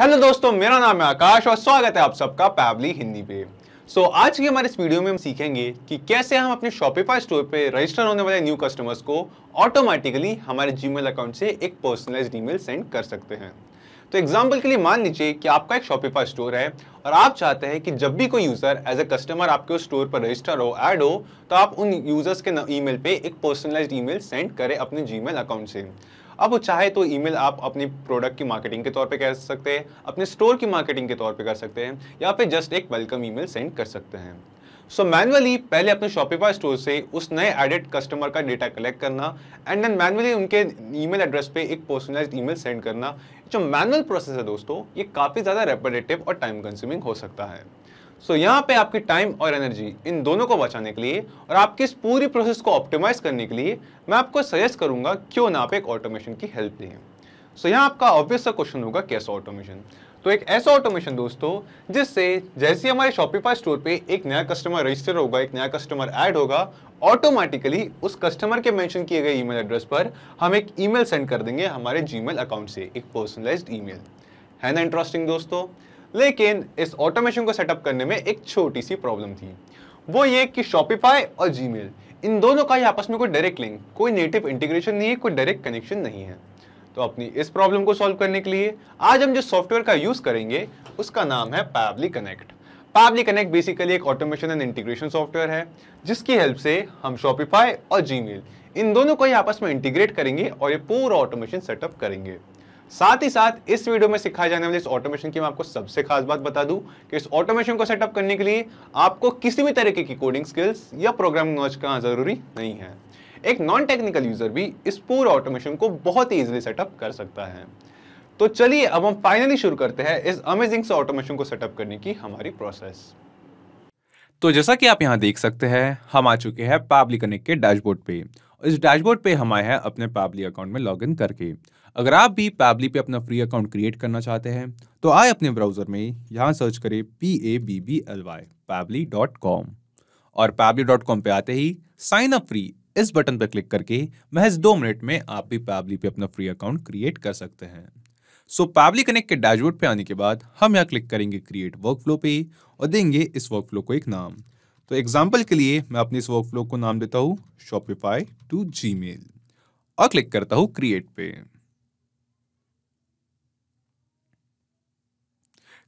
Hello दोस्तों मेरा नाम है आकाश और स्वागत है आप सबका पैबली हिंदी पे सो so, आज की हमारे इस वीडियो में हम सीखेंगे कि कैसे हम अपने शॉपिफाई स्टोर पे रजिस्टर होने वाले न्यू कस्टमर्स को ऑटोमेटिकली हमारे जीमेल अकाउंट से एक पर्सनलाइज ईमेल सेंड कर सकते हैं तो एग्जाम्पल के लिए मान लीजिए कि आपका एक शॉपिफाई स्टोर है और आप चाहते हैं कि जब भी कोई यूज़र एज ए कस्टमर आपके उस स्टोर पर रजिस्टर हो ऐड हो तो आप उन यूज़र्स के ईमेल पे एक पर्सनलाइज्ड ईमेल सेंड करें अपने जीमेल अकाउंट से अब वो चाहे तो ईमेल आप अपनी प्रोडक्ट की मार्केटिंग के तौर पे कर सकते हैं अपने स्टोर की मार्केटिंग के तौर पे कर सकते हैं या फिर जस्ट एक वेलकम ईमेल सेंड कर सकते हैं सो so, मैनुअली पहले अपने शॉपिफाई स्टोर से उस नए एडेड कस्टमर का डेटा कलेक्ट करना एंड देन मैनुअली उनके ईमेल एड्रेस पे एक पर्सनलाइज ईमेल सेंड करना जो मैनुअल प्रोसेस है दोस्तों ये काफ़ी ज़्यादा रेपरेटिव और टाइम कंज्यूमिंग हो सकता है सो so, यहाँ पे आपकी टाइम और एनर्जी इन दोनों को बचाने के लिए और आपके इस पूरी प्रोसेस को ऑप्टिमाइज करने के लिए मैं आपको सजेस्ट करूंगा क्यों ना आप एक ऑटोमेशन की हेल्प लें सो so, यहाँ आपका ऑब्वियस सा क्वेश्चन होगा कैसा ऑटोमेशन तो एक ऐसा ऑटोमेशन दोस्तों जिससे जैसे हमारे शॉपिफाई स्टोर पे एक नया कस्टमर रजिस्टर होगा एक नया कस्टमर ऐड होगा ऑटोमेटिकली उस कस्टमर के मेंशन किए गए ईमेल एड्रेस पर हम एक ईमेल सेंड कर देंगे हमारे जीमेल अकाउंट से एक पर्सनलाइज्ड ईमेल है ना इंटरेस्टिंग दोस्तों लेकिन इस ऑटोमेशन को सेटअप करने में एक छोटी सी प्रॉब्लम थी वो ये कि शॉपिफाई और जी इन दोनों का ही आपस में कोई डायरेक्ट लिंक कोई नेटिव इंटीग्रेशन नहीं है कोई डायरेक्ट कनेक्शन नहीं है तो अपनी इस प्रॉब्लम को सॉल्व करने के लिए आज हम जो सॉफ्टवेयर का यूज़ करेंगे उसका नाम है Pabbly connect Pabbly connect basically एक ऑटोमेशन एंड इंटीग्रेशन सॉफ्टवेयर है जिसकी हेल्प से हम शॉपिफाई और जी इन दोनों को ही आपस में इंटीग्रेट करेंगे और ये पूरा ऑटोमेशन सेटअप करेंगे साथ ही साथ इस वीडियो में सिखाए जाने वाले इस ऑटोमेशन की मैं आपको सबसे खास बात बता दूं कि इस ऑटोमेशन को सेटअप करने के लिए आपको किसी भी तरीके की कोडिंग स्किल्स या प्रोग्रामिंग नॉलेज का जरूरी नहीं है एक नॉन टेक्निकल यूजर भी इस पूरे ऑटोमेशन को बहुत ही ईजिली सेटअप कर सकता है तो चलिए अब हम फाइनली शुरू करते हैं इस अमेजिंग से ऑटोमेशन को सेटअप करने की हमारी प्रोसेस तो जैसा कि आप यहां देख सकते हैं हम आ चुके हैं पाबली कनेक्ट के डैशबोर्ड पे इस डैशबोर्ड पे हम आए हैं अपने पाबली अकाउंट में लॉगिन करके अगर आप भी पैबली पे अपना फ्री अकाउंट क्रिएट करना चाहते हैं तो आए अपने ब्राउजर में यहाँ सर्च करें P A B B L Y Pabbly dot com और पैबली डॉट कॉम पर आते ही साइन अप फ्री इस बटन पर क्लिक करके महज दो मिनट में आप भी पैबली पे अपना फ्री अकाउंट क्रिएट कर सकते हैं सो पैबली कनेक्ट के डैशबोर्ड पे आने के बाद हम यहाँ क्लिक करेंगे क्रिएट वर्क फ्लो पे और देंगे इस वर्क फ्लो को एक नाम तो एग्जाम्पल के लिए मैं अपने इस वर्क फ्लो को नाम देता हूँ शॉपिफाई टू जी और क्लिक करता हूँ क्रिएट पे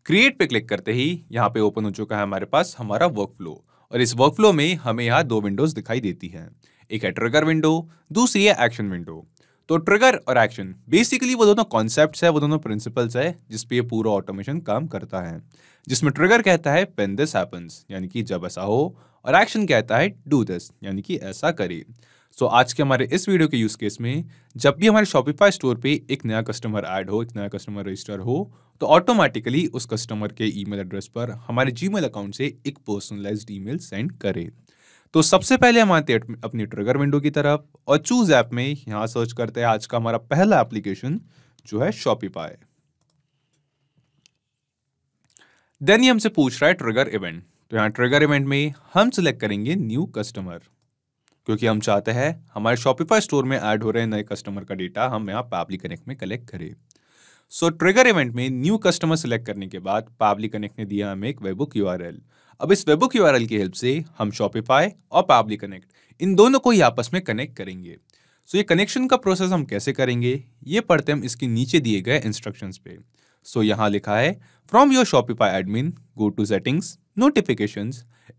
क्रिएट पे क्लिक करते ही यहाँ पे ओपन हो चुका है हमारे पास हमारा वर्क फ्लो और इस वर्क फ्लो में हमें यहाँ दो विंडोज दिखाई देती हैं एक है ट्रिगर विंडो दूसरी है एक्शन विंडो तो ट्रिगर और एक्शन बेसिकली वो दोनों कॉन्सेप्ट है वो दोनों प्रिंसिपल्स है जिसपे ये पूरा ऑटोमेशन काम करता है जिसमें ट्रिगर कहता है पेन दिस हैपन्स यानी कि जब ऐसा हो और एक्शन कहता है डू दिस यानी कि ऐसा करे सो so, आज के हमारे इस वीडियो के यूज केस में जब भी हमारे शॉपिफाई स्टोर पे एक नया कस्टमर ऐड हो एक नया कस्टमर रजिस्टर हो तो ऑटोमेटिकली उस कस्टमर के ईमेल एड्रेस पर हमारे जीमेल अकाउंट से एक पर्सनलाइज ईमेल सेंड करें तो सबसे पहले हम आते हैं अपनी ट्रिगर विंडो की तरफ और चूज ऐप में यहाँ सर्च करते हैं आज का हमारा पहला एप्लीकेशन जो है शॉपिफाई देन ये हमसे पूछ रहा है ट्रिगर इवेंट तो यहाँ ट्रिगर इवेंट में हम सिलेक्ट करेंगे न्यू कस्टमर क्योंकि हम चाहते हैं हमारे शॉपिफाई स्टोर में ऐड हो रहे नए कस्टमर का डेटा हम यहाँ पैबली कनेक्ट में कलेक्ट करें सो ट्रिगर इवेंट में न्यू कस्टमर सेलेक्ट करने के बाद पैबली कनेक्ट ने दिया हमें एक वेबुक यू अब इस वेबुक यू की हेल्प से हम शॉपिफाई और पैबली कनेक्ट इन दोनों को ही आपस में कनेक्ट करेंगे सो so, ये कनेक्शन का प्रोसेस हम कैसे करेंगे ये पढ़ते हम इसके नीचे दिए गए इंस्ट्रक्शन पे सो so, यहाँ लिखा है from your Shopify admin go to settings notification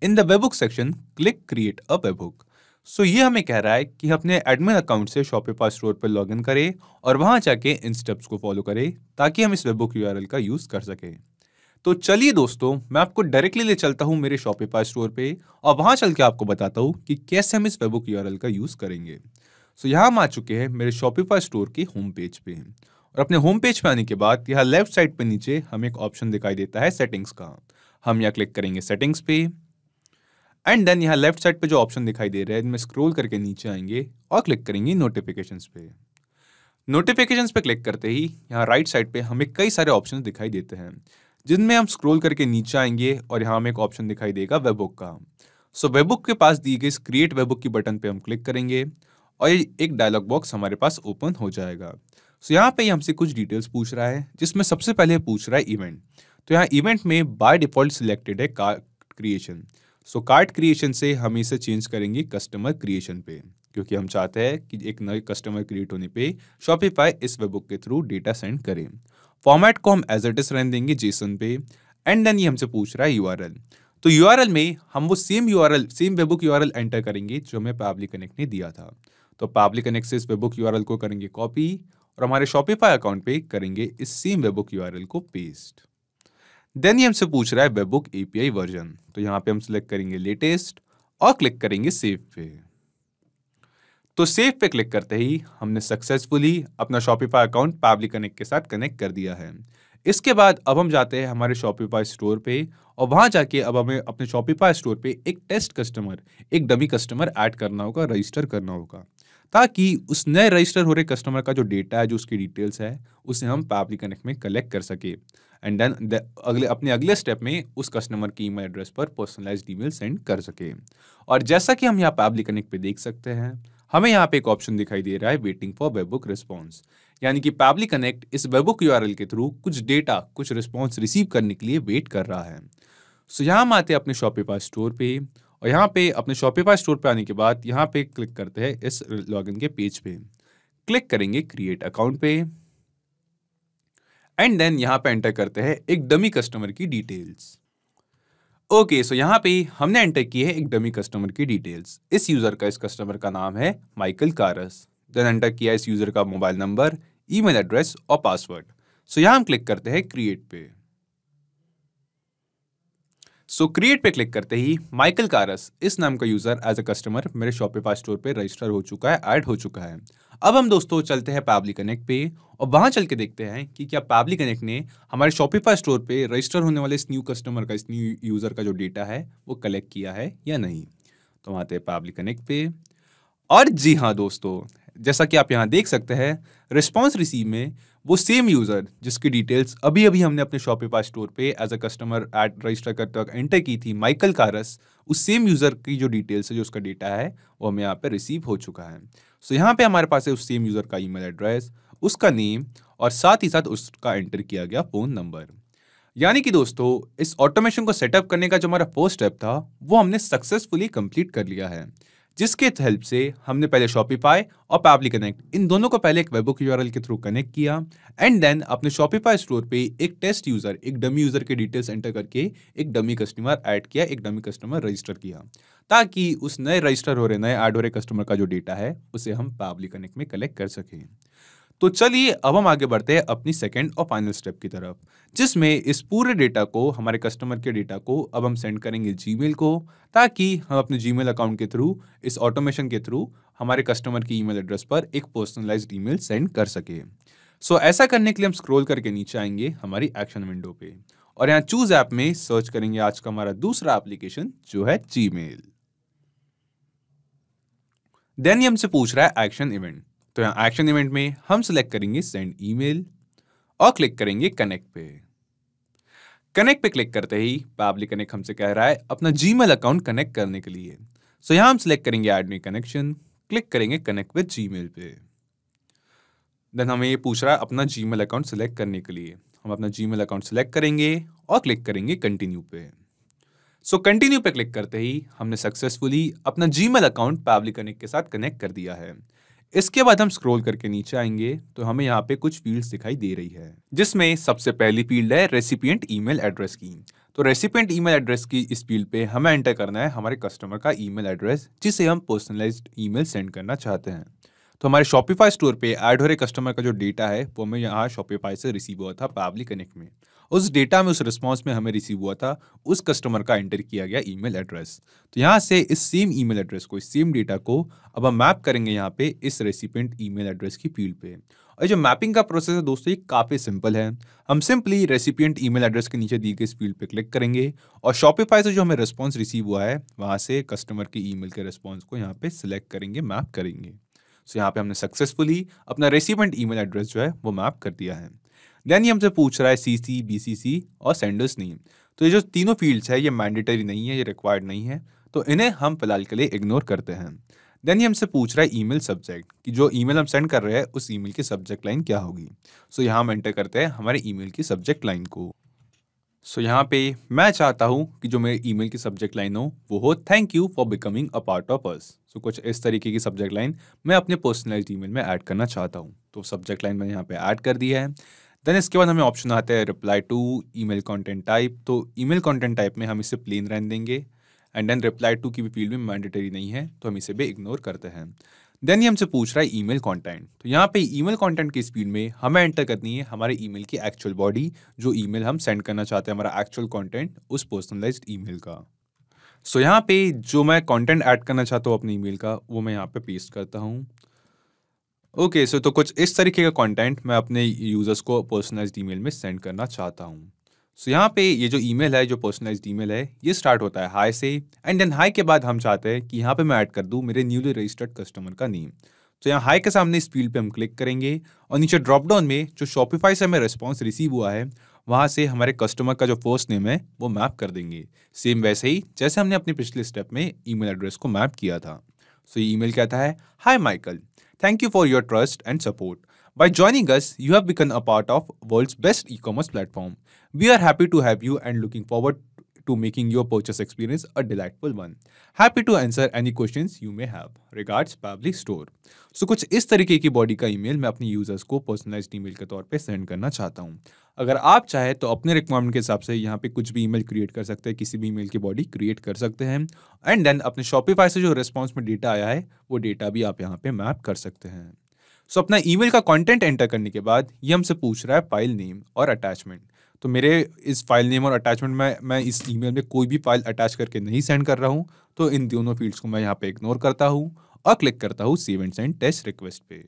in the webhook section click create a webhook so ये हमें कह रहा है कि अपने एडमिन अकाउंट से शॉपिफाई स्टोर पर लॉग इन करें और वहाँ जाके इन स्टेप्स को फॉलो करें ताकि हम इस बुक यू का यूज़ कर सकें तो चलिए दोस्तों मैं आपको डायरेक्टली ले चलता हूँ मेरे शॉपिफाई स्टोर पे और वहाँ चल के आपको बताता हूँ कि कैसे हम इस बुक यू का यूज़ करेंगे सो so, यहाँ हम आ चुके हैं मेरे शॉपिफाई स्टोर के होम पेज पे और अपने होम पेज पे आने के बाद यहाँ लेफ्ट साइड पे नीचे हमें एक ऑप्शन दिखाई देता है सेटिंग्स का हम यहाँ क्लिक करेंगे सेटिंग्स पे एंड देन यहाँ लेफ्ट साइड पे जो ऑप्शन दिखाई दे रहा है इनमें स्क्रोल करके नीचे आएंगे और क्लिक करेंगे नोटिफिकेशंस पे नोटिफिकेशंस पे क्लिक करते ही यहाँ राइट साइड पे हमें कई सारे ऑप्शन दिखाई देते हैं जिनमें हम स्क्रोल करके नीचे आएंगे और यहाँ हमें एक ऑप्शन दिखाई देगा बुक का सो so, बुक के पास दी गई क्रिएट बुक की बटन पे हम क्लिक करेंगे और ये एक डायलॉग बॉक्स हमारे पास ओपन हो जाएगा सो so, यहाँ पे हमसे कुछ डिटेल्स पूछ रहा है जिसमें सबसे पहले पूछ रहा है इवेंट तो यहाँ इवेंट में बाय डिफॉल्ट सिलेक्टेड है क्रिएशन सो कार्ट क्रिएशन से हम इसे चेंज करेंगे कस्टमर क्रिएशन पे क्योंकि हम चाहते हैं कि एक नए कस्टमर क्रिएट होने पे शॉपिफाई इस वेबुक के थ्रू डेटा सेंड करें फॉर्मेट को हम एज इट इज रहने देंगे जेसन पे एंड देन ये हमसे पूछ रहा है यू तो यू में हम वो same U same webhook U enter करेंगे जो हमें पावली कनेक्ट ने दिया था तो पावली कनेक्ट से इस बुक यू को करेंगे कॉपी और हमारे शॉपिफाई अकाउंट पे करेंगे इस सेम बुक यू को पेस्ट देन ये हमसे पूछ रहा है वेबुक एपीआई वर्जन तो यहाँ पे हम सिलेक्ट करेंगे लेटेस्ट और क्लिक करेंगे सेव पे तो सेव पे क्लिक करते ही हमने सक्सेसफुली अपना शॉपिफाई अकाउंट पैबली कनेक्ट के साथ कनेक्ट कर दिया है इसके बाद अब हम जाते हैं हमारे शॉपिफाई स्टोर पे और वहाँ जाके अब हमें अपने शॉपिफाई स्टोर पे एक टेस्ट कस्टमर एक डमी कस्टमर ऐड करना होगा रजिस्टर करना होगा ताकि उस नए रजिस्टर हो रहे कस्टमर का जो डेटा है जो उसकी डिटेल्स है उसे हम पैपली कनेक्ट में कलेक्ट कर सके एंड देन अगले अपने अगले स्टेप में उस कस्टमर की ईमेल एड्रेस पर पर्सनलाइज ईमेल सेंड कर सके और जैसा कि हम यहाँ पैपली कनेक्ट पे देख सकते हैं हमें यहाँ पे एक ऑप्शन दिखाई दे रहा है वेटिंग फॉर वेबबुक रिस्पॉन्स यानी कि पैबली कनेक्ट इस वेबुक यू के थ्रू कुछ डेटा कुछ रिस्पॉन्स रिसीव करने के लिए वेट कर रहा है सो so, यहाँ हम आते हैं अपने पास स्टोर पे और यहाँ पे अपने शॉपिफाई स्टोर पे आने के बाद यहाँ पे क्लिक करते हैं इस लॉगिन के पेज पे क्लिक करेंगे क्रिएट अकाउंट पे एंड देन यहाँ पे एंटर करते हैं एक डमी कस्टमर की डिटेल्स ओके सो यहाँ पे हमने एंटर की है एक डमी कस्टमर की डिटेल्स इस यूज़र का इस कस्टमर का नाम है माइकल कारस देन एंटर किया इस यूज़र का मोबाइल नंबर ईमेल एड्रेस और पासवर्ड सो यहाँ हम क्लिक करते हैं क्रिएट पे सो क्रिएट पे क्लिक करते ही माइकल कारस इस नाम का यूज़र एज अ कस्टमर मेरे शॉपिफाई स्टोर पे रजिस्टर हो चुका है ऐड हो चुका है अब हम दोस्तों चलते हैं पैबली कनेक्ट पे और वहाँ चल के देखते हैं कि क्या पैबली कनेक्ट ने हमारे शॉपिफाई स्टोर पे रजिस्टर होने वाले इस न्यू कस्टमर का इस न्यू यूज़र का जो डेटा है वो कलेक्ट किया है या नहीं तो हम आते हैं पैबली कनेक्ट पे और जी हाँ दोस्तों जैसा कि आप यहाँ देख सकते हैं रिस्पॉन्स रिसीव में वो सेम यूज़र जिसकी डिटेल्स अभी अभी हमने अपने शॉपिफाई स्टोर पे as a customer add register करते वक्त एंटर की थी माइकल कारस उस सेम यूज़र की जो डिटेल्स है जो उसका डेटा है वो हमें यहाँ पे रिसीव हो चुका है सो so, यहाँ पे हमारे पास है उस सेम यूज़र का ईमेल एड्रेस उसका नेम और साथ ही साथ उसका एंटर किया गया फ़ोन नंबर यानी कि दोस्तों इस ऑटोमेशन को सेटअप करने का जो हमारा फर्स्ट स्टेप था वो हमने सक्सेसफुली कंप्लीट कर लिया है जिसके हेल्प से हमने पहले शॉपिफाई और पैबली कनेक्ट इन दोनों को पहले एक वेबुक यू के थ्रू कनेक्ट किया एंड देन अपने शॉपिफाई स्टोर पे एक टेस्ट यूजर एक डमी यूजर के डिटेल्स एंटर करके एक डमी कस्टमर ऐड किया एक डमी कस्टमर रजिस्टर किया ताकि उस नए रजिस्टर हो रहे नए ऐड हो रहे कस्टमर का जो डेटा है उसे हम पैबली कनेक्ट में कलेक्ट कर सकें तो चलिए अब हम आगे बढ़ते हैं अपनी सेकेंड और फाइनल स्टेप की तरफ जिसमें इस पूरे डेटा को हमारे कस्टमर के डेटा को अब हम सेंड करेंगे जीमेल को ताकि हम अपने जीमेल अकाउंट के थ्रू इस ऑटोमेशन के थ्रू हमारे कस्टमर की ईमेल एड्रेस पर एक पर्सनलाइज ईमेल सेंड कर सके सो so, ऐसा करने के लिए हम स्क्रोल करके नीचे आएंगे हमारी एक्शन विंडो पे और यहाँ चूज ऐप में सर्च करेंगे आज का हमारा दूसरा एप्लीकेशन जो है जी मेल देन ये हमसे पूछ रहा है एक्शन इवेंट तो यहाँ एक्शन इवेंट में हम सिलेक्ट करेंगे सेंड ईमेल और क्लिक करेंगे कनेक्ट पे कनेक्ट पे क्लिक करते ही पब्लिक कनेक्ट हमसे कह रहा है अपना जी अकाउंट कनेक्ट करने के लिए सो यहाँ हम सिलेक्ट करेंगे एडमी कनेक्शन क्लिक करेंगे कनेक्ट विद जीमेल पे देन हमें ये पूछ रहा है अपना जी अकाउंट सेलेक्ट करने के लिए हम अपना जी अकाउंट सेलेक्ट करेंगे और क्लिक करेंगे कंटिन्यू पे सो so, कंटिन्यू पे क्लिक करते ही हमने सक्सेसफुली अपना जी अकाउंट पब्लिक कनेक्ट के साथ कनेक्ट कर दिया है इसके बाद हम स्क्रॉल करके नीचे आएंगे तो हमें यहाँ पे कुछ फील्ड्स दिखाई दे रही है जिसमें सबसे पहली फील्ड है रेसिपियंट ईमेल एड्रेस की तो रेसिपियंट ईमेल एड्रेस की इस फील्ड पे हमें एंटर करना है हमारे कस्टमर का ईमेल एड्रेस जिसे हम पर्सनलाइज्ड ईमेल सेंड करना चाहते हैं तो हमारे शॉपिफाई स्टोर पे ऐड हो रहे कस्टमर का जो डेटा है वो हमें यहाँ शॉपिफाई से रिसीव हुआ था पावली कनेक्ट में उस डेटा में उस रिस्पॉन्स में हमें रिसीव हुआ था उस कस्टमर का एंटर किया गया ईमेल एड्रेस तो यहाँ से इस सेम ईमेल एड्रेस को इस सेम डेटा को अब हम मैप करेंगे यहाँ पे इस रेसिपेंट ईमेल एड्रेस की फील्ड पे और जो मैपिंग का प्रोसेस है दोस्तों ये काफ़ी सिंपल है हम सिंपली रेसिपियंट ईमेल एड्रेस के नीचे दी गई इस फील्ड पे क्लिक करेंगे और शॉपिफाई से जो हमें रिस्पॉन्स रिसीव हुआ है वहाँ से कस्टमर के ईमेल के रिस्पॉन्स को यहाँ पे सिलेक्ट करेंगे मैप करेंगे सो तो so, यहाँ पे हमने सक्सेसफुली अपना रेसिपेंट ईमेल एड्रेस जो है वो मैप कर दिया है देन ये हमसे पूछ रहा है सी सी बी सी सी और सेंडर्स नेम तो ये जो तीनों फील्ड्स है ये मैंडेटरी नहीं है ये रिक्वायर्ड नहीं है तो इन्हें हम फिलहाल के लिए इग्नोर करते हैं देन ये हमसे पूछ रहा है ईमेल सब्जेक्ट कि जो ईमेल हम सेंड कर रहे हैं उस ईमेल की सब्जेक्ट लाइन क्या होगी सो so, यहाँ हम एंटर करते हैं हमारे ईमेल की सब्जेक्ट लाइन को सो so, यहाँ पे मैं चाहता हूँ कि जो मेरे ईमेल की सब्जेक्ट लाइन हो वो हो thank you for becoming a part of us so कुछ इस तरीके की सब्जेक्ट लाइन मैं अपने पर्सनलाइज ईमेल में ऐड करना चाहता हूँ तो सब्जेक्ट लाइन मैंने यहाँ पे ऐड कर दिया है देन इसके बाद हमें ऑप्शन आता है reply to email content type तो ईमेल कंटेंट टाइप में हम इसे प्लेन रहने देंगे एंड देन रिप्लाई टू की भी फील्ड में मैंडेटरी नहीं है तो हम इसे भी इग्नोर करते हैं देन ये हमसे पूछ रहा है मेल कॉन्टेंट तो यहाँ पे मेल कॉन्टेंट की स्पीड में हमें एंटर करनी है हमारे ई मेल की एक्चुअल बॉडी जो मेल हम सेंड करना चाहते हैं हमारा एक्चुअल कॉन्टेंट उस पर्सनलाइज्ड मेल का सो so, यहाँ पे जो मैं कंटेंट ऐड करना चाहता हूँ अपने ईमेल का वो मैं यहाँ पे पेस्ट करता हूँ ओके सो तो कुछ इस तरीके का कंटेंट मैं अपने यूज़र्स को पर्सनलाइज्ड ईमेल में सेंड करना चाहता हूँ सो so, यहाँ पे ये जो ईमेल है जो पर्सनलाइज्ड ईमेल है ये स्टार्ट होता है हाई से एंड देन हाई के बाद हम चाहते हैं कि यहाँ पे मैं ऐड कर दूँ मेरे न्यूली रजिस्टर्ड कस्टमर का नेम तो यहाँ हाई के सामने इस फील्ड पर हम क्लिक करेंगे और नीचे ड्रॉप डाउन में जो शॉपिफाई से हमें रिस्पॉन्स रिसीव हुआ है वहाँ से हमारे कस्टमर का जो फर्स्ट नेम है वो मैप कर देंगे सेम वैसे ही जैसे हमने अपने पिछले स्टेप में ईमेल एड्रेस को मैप किया था So ये ईमेल कहता है hi Michael thank you for your trust and support By joining us, you have become a part of world's best e-commerce platform. We are happy to have you and looking forward to making your purchase experience a delightful one. Happy to answer any questions you may have. Regards, Public Store. So कुछ इस तरीके की body का email मैं अपने users को personalised email के तौर पे सेंड करना चाहता हूँ अगर आप चाहें तो अपने रिक्वायरमेंट के हिसाब से यहाँ पे कुछ भी ईमेल क्रिएट कर सकते हैं किसी भी ईमेल की बॉडी क्रिएट कर सकते हैं एंड देन अपने शॉपिफाई से जो रिस्पॉन्स में डेटा आया है वो डेटा भी आप यहाँ पे मैप कर सकते हैं सो so, अपना ईमेल का कंटेंट एंटर करने के बाद ये हमसे पूछ रहा है फाइल नेम और अटैचमेंट तो मेरे इस फाइल नेम और अटैचमेंट में मैं इस ईमेल में कोई भी फाइल अटैच करके नहीं सेंड कर रहा हूँ तो इन दोनों फील्ड्स को मैं यहाँ पे इग्नोर करता हूँ और क्लिक करता हूँ save and send test request पे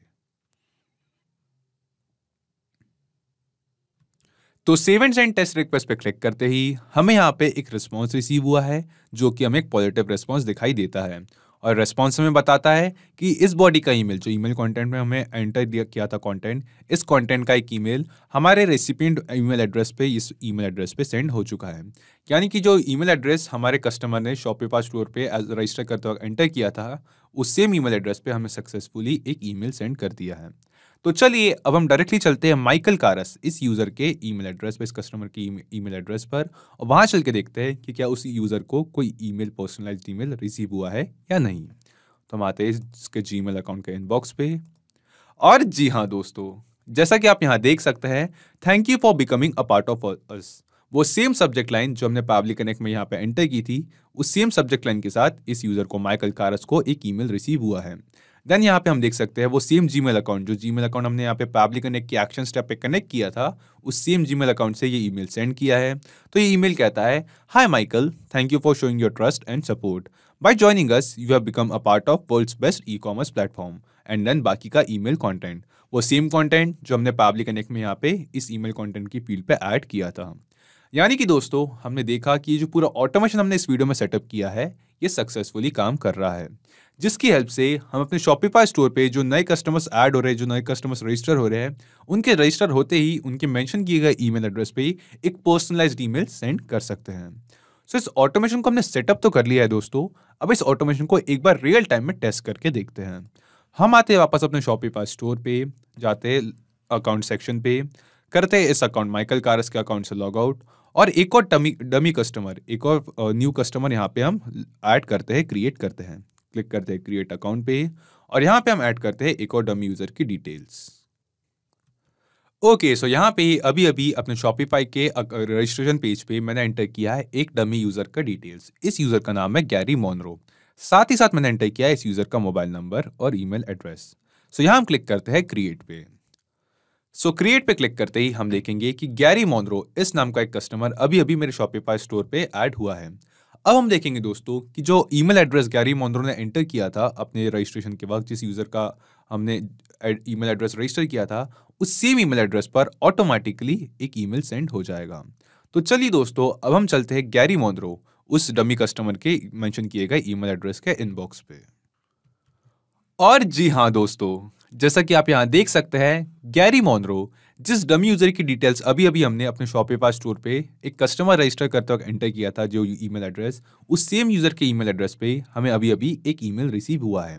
तो save and send test request पे क्लिक करते ही हमें यहाँ पे एक रिस्पॉन्स रिसीव हुआ है जो कि हमें एक पॉजिटिव रिस्पॉन्स दिखाई देता है और रेस्पॉन्स हमें बताता है कि इस बॉडी का ईमेल जो ईमेल कंटेंट में हमें एंटर दिया किया था कंटेंट इस कंटेंट का एक ईमेल हमारे रेसिपिएंट ईमेल एड्रेस पे इस ईमेल एड्रेस पे सेंड हो चुका है यानी कि जो ईमेल एड्रेस हमारे कस्टमर ने शॉपिफा स्टोर पे रजिस्टर करते वक्त एंटर किया था उस सेम ईमेल एड्रेस पे हमें सक्सेसफुली एक ईमेल सेंड कर दिया है तो चलिए अब हम डायरेक्टली चलते हैं माइकल कारस इस यूज़र के ईमेल एड्रेस पर इस कस्टमर के ईमेल एड्रेस पर और वहाँ चल के देखते हैं कि क्या उस यूज़र को कोई ईमेल पर्सनलाइज ईमेल रिसीव हुआ है या नहीं तो हम आते हैं इसके जी अकाउंट के इनबॉक्स पे और जी हाँ दोस्तों जैसा कि आप यहाँ देख सकते हैं thank you for becoming a part of us वो सेम सब्जेक्ट लाइन जो हमने पावली कनेक्ट में यहाँ पे एंटर की थी उस सेम सब्जेक्ट लाइन के साथ इस यूज़र को माइकल कारस को एक ईमेल रिसीव हुआ है देन यहाँ पे हम देख सकते हैं वो सेम जी अकाउंट जो जी अकाउंट हमने यहाँ पे पब्लिक कनेक्ट के एक्शन स्टेप पे कनेक्ट किया था उस सेम जी अकाउंट से ये ईमेल सेंड किया है तो ये ईमेल कहता है hi Michael thank you for showing your trust and support by joining us you have become a part of world's best e commerce platform and then बाकी का ईमेल कंटेंट वो सेम कंटेंट जो हमने पब्लिक कनेक्ट में यहाँ पे इस email content की फील्ड पे ऐड किया था यानी कि दोस्तों हमने देखा कि जो पूरा ऑटोमेशन हमने इस वीडियो में सेटअप किया है ये सक्सेसफुली काम कर रहा है जिसकी हेल्प से हम अपने शॉपिफाई स्टोर पे जो नए कस्टमर्स ऐड हो रहे हैं जो नए कस्टमर्स रजिस्टर हो रहे हैं उनके रजिस्टर होते ही उनके मेंशन किए गए ईमेल एड्रेस पे एक पर्सनलाइज ईमेल सेंड कर सकते हैं सो so, इस ऑटोमेशन को हमने सेटअप तो कर लिया है दोस्तों अब इस ऑटोमेशन को एक बार रियल टाइम में टेस्ट करके देखते हैं हम आते हैं वापस अपने शॉपिफाई स्टोर पे जाते हैं अकाउंट सेक्शन पे करते हैं इस अकाउंट माइकल कारस के अकाउंट से लॉग आउट और एक और डमी डमी कस्टमर एक और न्यू कस्टमर यहाँ पे हम ऐड करते हैं क्रिएट करते हैं क्लिक करते हैं क्रिएट अकाउंट पे और यहाँ पे हम ऐड करते हैं एक और डमी यूज़र की डिटेल्स ओके सो यहाँ पे अभी अभी अपने शॉपिफाई के रजिस्ट्रेशन पेज पे मैंने एंटर किया है एक डमी यूज़र का डिटेल्स इस यूज़र का नाम है गैरी मोनरो साथ ही साथ मैंने एंटर किया है इस यूज़र का मोबाइल नंबर और ईमेल एड्रेस सो यहाँ हम क्लिक करते हैं क्रिएट पे सो so, क्रिएट पे क्लिक करते ही हम देखेंगे कि गैरी मोनरो इस नाम का एक कस्टमर अभी अभी मेरे शॉपिफाई स्टोर पे ऐड हुआ है अब हम देखेंगे दोस्तों कि जो ईमेल एड्रेस गैरी मोन्द्रो ने एंटर किया था अपने रजिस्ट्रेशन के वक्त जिस यूज़र का हमने ईमेल एड्रेस रजिस्टर किया था उस सेम ईमेल एड्रेस पर ऑटोमेटिकली एक ईमेल सेंड हो जाएगा तो चलिए दोस्तों अब हम चलते हैं गैरी मोन्द्रो उस डमी कस्टमर के मेंशन किए गए ईमेल एड्रेस के इनबॉक्स पे और जी हाँ दोस्तों जैसा कि आप यहाँ देख सकते हैं गैरी मोन्द्रो जिस डमी यूज़र की डिटेल्स अभी अभी हमने अपने पास स्टोर पे एक कस्टमर रजिस्टर करते वक्त एंटर किया था जो ईमेल एड्रेस उस सेम यूज़र के ईमेल एड्रेस पे हमें अभी अभी एक ईमेल रिसीव हुआ है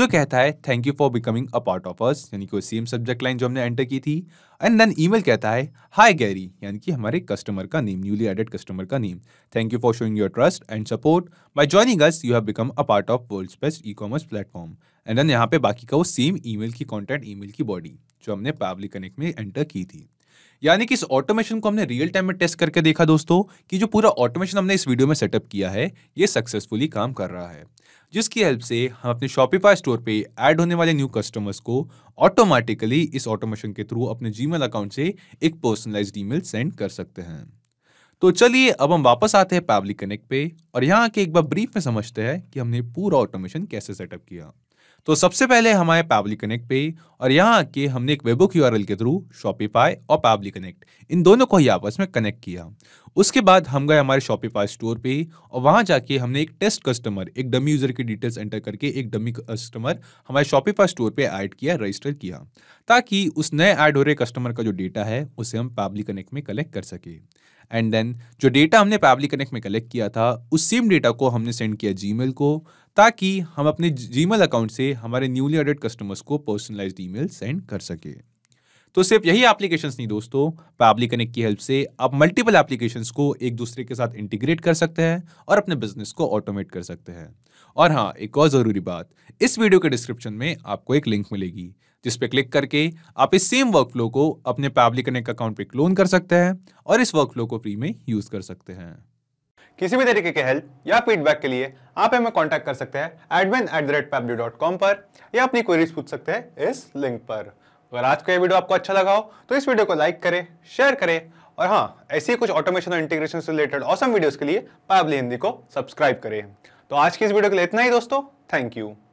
जो कहता है thank you for becoming a part of us यानी कि सेम सब्जेक्ट लाइन जो हमने एंटर की थी एंड देन ईमेल कहता है हाय गैरी यानी कि हमारे कस्टमर का नेम न्यूली एडेड कस्टमर का name thank you for showing your trust and support by joining us you have become a part of world's best e commerce platform and then यहाँ पे बाकी का वो सेम ईमेल की contact email की body जो हमने पावली कनेक्ट में एंटर की थी यानी कि इस ऑटोमेशन को हमने रियल टाइम में टेस्ट करके देखा दोस्तों कि जो पूरा ऑटोमेशन हमने इस वीडियो में सेटअप किया है ये सक्सेसफुली काम कर रहा है जिसकी हेल्प से हम अपने शॉपिफाई स्टोर पे ऐड होने वाले न्यू कस्टमर्स को ऑटोमेटिकली इस ऑटोमेशन के थ्रू अपने जी अकाउंट से एक पर्सनलाइज ई सेंड कर सकते हैं तो चलिए अब हम वापस आते हैं पैबली कनेक्ट पे और यहाँ आके एक बार ब्रीफ में समझते हैं कि हमने पूरा ऑटोमेशन कैसे सेटअप किया तो सबसे पहले हमारे पैबली कनेक्ट पे और यहाँ आके हमने एक वेबो क्यू के थ्रू शॉपिफाई और पैबली कनेक्ट इन दोनों को ही आपस में कनेक्ट किया उसके बाद हम गए हमारे शॉपिफाई स्टोर पे और वहाँ जाके हमने एक टेस्ट कस्टमर एक डमी यूज़र की डिटेल्स एंटर करके एक डमी कस्टमर हमारे शॉपिफाई स्टोर पे ऐड किया रजिस्टर किया ताकि उस नए ऐड हो रहे कस्टमर का जो डेटा है उसे हम पैबली कनेक्ट में कलेक्ट कर सके एंड देन जो डेटा हमने पैबली कनेक्ट में कलेक्ट किया था उस सेम डेटा को हमने सेंड किया जी को ताकि हम अपने जी अकाउंट से हमारे न्यूली एडेड कस्टमर्स को पर्सनलाइज ई सेंड कर सके तो सिर्फ यही एप्लीकेशंस नहीं दोस्तों पैबली कनेक्ट की हेल्प से आप मल्टीपल एप्लीकेशंस को एक दूसरे के साथ इंटीग्रेट कर सकते हैं और अपने बिजनेस को ऑटोमेट कर सकते हैं और हाँ एक और ज़रूरी बात इस वीडियो के डिस्क्रिप्शन में आपको एक लिंक मिलेगी जिस पे क्लिक करके आप इस सेम वर्कफ्लो को अपने पैबली कनेक्ट अकाउंट पे क्लोन कर सकते हैं और इस वर्कफ्लो को फ्री में यूज़ कर सकते हैं किसी भी तरीके के हेल्प या फीडबैक के लिए आप हमें कॉन्टैक्ट कर सकते हैं admin at the rate Pabbly dot com पर या अपनी क्वेरीज पूछ सकते हैं इस लिंक पर अगर आज का ये वीडियो आपको अच्छा लगा हो तो इस वीडियो को लाइक करें शेयर करें और हाँ ऐसी कुछ ऑटोमेशन और इंटीग्रेशन से रिलेटेड ऑसम वीडियोस के लिए पैबली हिंदी को सब्सक्राइब करें तो आज की इस वीडियो के लिए इतना ही दोस्तों थैंक यू